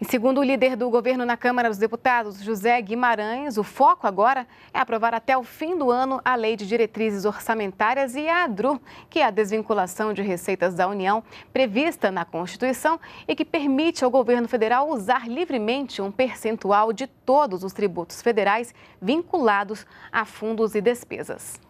E segundo o líder do governo na Câmara dos Deputados, José Guimarães, o foco agora é aprovar até o fim do ano a Lei de Diretrizes Orçamentárias e a ADRU, que é a desvinculação de receitas da União prevista na Constituição e que permite ao governo federal usar livremente um percentual de todos os tributos federais vinculados a fundos e despesas.